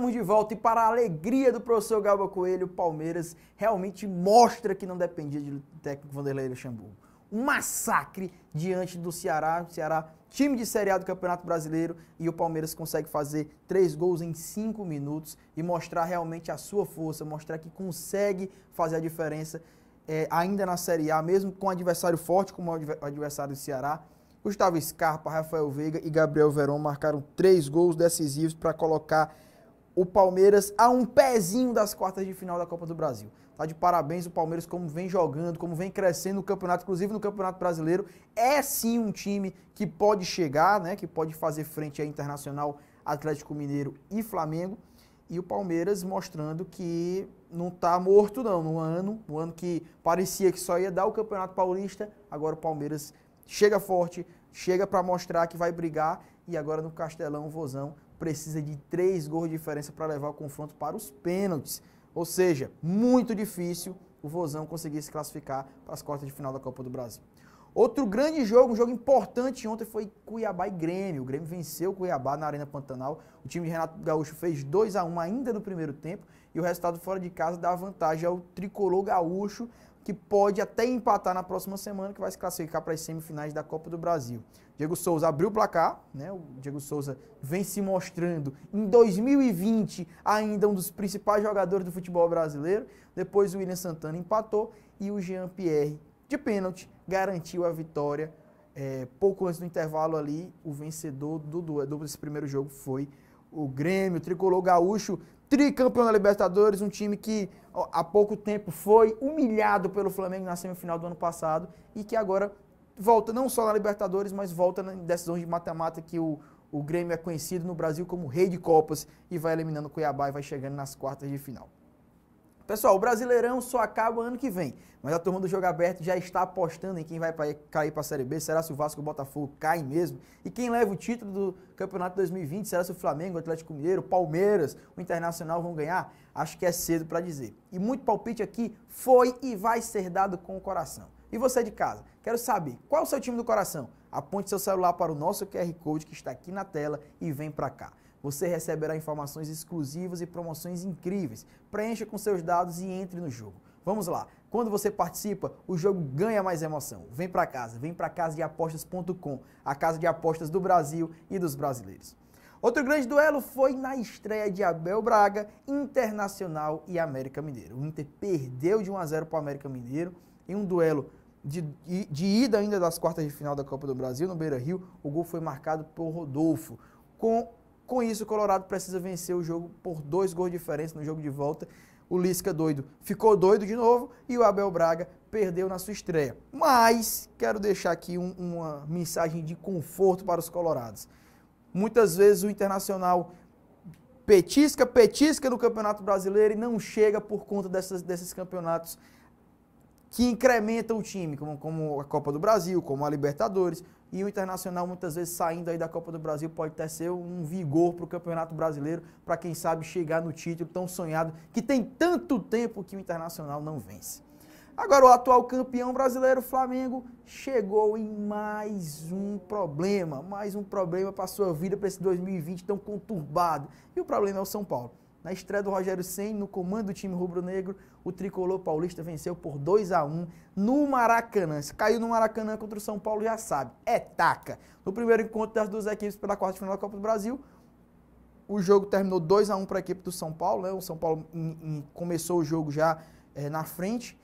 Estamos de volta e para a alegria do professor Galba Coelho, o Palmeiras realmente mostra que não dependia de técnico Vanderlei Luxemburgo. Um massacre diante do Ceará, o Ceará time de Série A do Campeonato Brasileiro e o Palmeiras consegue fazer três gols em cinco minutos e mostrar realmente a sua força, mostrar que consegue fazer a diferença é, ainda na Série A, mesmo com um adversário forte como o adversário do Ceará. Gustavo Scarpa, Rafael Veiga e Gabriel Verón marcaram três gols decisivos para colocar o Palmeiras a um pezinho das quartas de final da Copa do Brasil. Tá de parabéns o Palmeiras como vem jogando, como vem crescendo no campeonato, inclusive no Campeonato Brasileiro. É sim um time que pode chegar, né, que pode fazer frente a Internacional, Atlético Mineiro e Flamengo. E o Palmeiras mostrando que não está morto não, no ano, no ano que parecia que só ia dar o Campeonato Paulista, agora o Palmeiras chega forte, chega para mostrar que vai brigar e agora no Castelão, Vozão, precisa de três gols de diferença para levar o confronto para os pênaltis. Ou seja, muito difícil o Vozão conseguir se classificar para as quartas de final da Copa do Brasil. Outro grande jogo, um jogo importante ontem foi Cuiabá e Grêmio. O Grêmio venceu o Cuiabá na Arena Pantanal. O time de Renato Gaúcho fez 2 a 1 ainda no primeiro tempo e o resultado fora de casa dá vantagem ao tricolor gaúcho que pode até empatar na próxima semana, que vai se classificar para as semifinais da Copa do Brasil. Diego Souza abriu o placar, né? O Diego Souza vem se mostrando em 2020 ainda um dos principais jogadores do futebol brasileiro. Depois o William Santana empatou e o Jean Pierre, de pênalti, garantiu a vitória. É, pouco antes do intervalo ali, o vencedor do, do, desse primeiro jogo foi o Grêmio, o Tricolor Gaúcho, tricampeão da Libertadores, um time que há pouco tempo foi humilhado pelo Flamengo na semifinal do ano passado e que agora volta não só na Libertadores, mas volta na decisão de mata-mata que o, o Grêmio é conhecido no Brasil como rei de Copas e vai eliminando o Cuiabá e vai chegando nas quartas de final. Pessoal, o Brasileirão só acaba ano que vem, mas a turma do Jogo Aberto já está apostando em quem vai cair para a Série B. Será se o Vasco e o Botafogo caem mesmo? E quem leva o título do Campeonato 2020? Será se o Flamengo, o Atlético Mineiro, o Palmeiras, o Internacional vão ganhar? Acho que é cedo para dizer. E muito palpite aqui foi e vai ser dado com o coração. E você de casa, quero saber qual é o seu time do coração? Aponte seu celular para o nosso QR Code que está aqui na tela e vem para cá. Você receberá informações exclusivas e promoções incríveis. Preencha com seus dados e entre no jogo. Vamos lá. Quando você participa, o jogo ganha mais emoção. Vem para casa, vem para casa de apostas.com, a casa de apostas do Brasil e dos brasileiros. Outro grande duelo foi na estreia de Abel Braga, Internacional e América Mineiro. O Inter perdeu de 1 a 0 para o América Mineiro em um duelo de, de, ida ainda das quartas de final da Copa do Brasil no Beira-Rio. O gol foi marcado por Rodolfo. Com com isso, o Colorado precisa vencer o jogo por dois gols de diferença no jogo de volta. O Lisca doido ficou doido de novo e o Abel Braga perdeu na sua estreia. Mas quero deixar aqui um, uma mensagem de conforto para os colorados. Muitas vezes o Internacional petisca, petisca no Campeonato Brasileiro e não chega por conta dessas, desses campeonatos que incrementam o time, como, como a Copa do Brasil, como a Libertadores. E o Internacional, muitas vezes, saindo aí da Copa do Brasil, pode até ser um vigor para o Campeonato Brasileiro, para quem sabe chegar no título tão sonhado, que tem tanto tempo que o Internacional não vence. Agora, o atual campeão brasileiro, Flamengo, chegou em mais um problema, mais um problema para a sua vida, para esse 2020 tão conturbado. E o problema é o São Paulo. Na estreia do Rogério Ceni no comando do time rubro-negro, o tricolor paulista venceu por 2 a 1 no Maracanã. Se caiu no Maracanã contra o São Paulo, já sabe, é taca. No primeiro encontro das duas equipes pela quarta final da Copa do Brasil, o jogo terminou 2 a 1 para a equipe do São Paulo, né? O São Paulo in, in, começou o jogo já é, na frente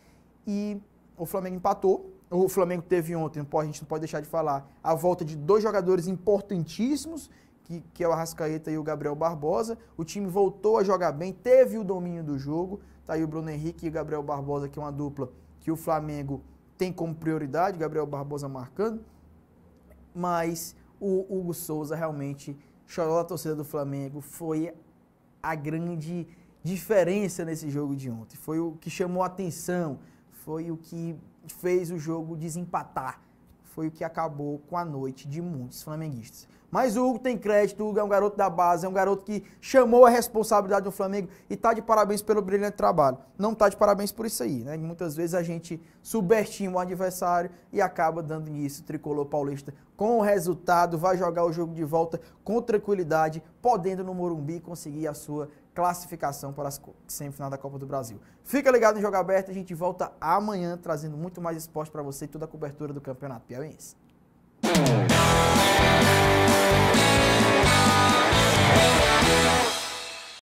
e o Flamengo empatou. O Flamengo teve ontem, a gente não pode deixar de falar, a volta de dois jogadores importantíssimos que, que é o Arrascaeta e o Gabriel Barbosa. O time voltou a jogar bem, teve o domínio do jogo. Tá aí o Bruno Henrique e o Gabriel Barbosa, que é uma dupla que o Flamengo tem como prioridade, Gabriel Barbosa marcando. Mas o Hugo Souza realmente chorou a torcida do Flamengo. Foi a grande diferença nesse jogo de ontem. Foi o que chamou a atenção, foi o que fez o jogo desempatar, foi o que acabou com a noite de muitos flamenguistas. Mas o Hugo tem crédito, o Hugo é um garoto da base, é um garoto que chamou a responsabilidade do Flamengo e está de parabéns pelo brilhante trabalho. Não está de parabéns por isso aí, né? Muitas vezes a gente subestima o adversário e acaba dando início o tricolor paulista com o resultado, vai jogar o jogo de volta com tranquilidade, podendo no Morumbi conseguir a sua classificação para as semifinal da Copa do Brasil. Fica ligado no Jogo Aberto, a gente volta amanhã trazendo muito mais esporte para você e toda a cobertura do Campeonato Piauiense.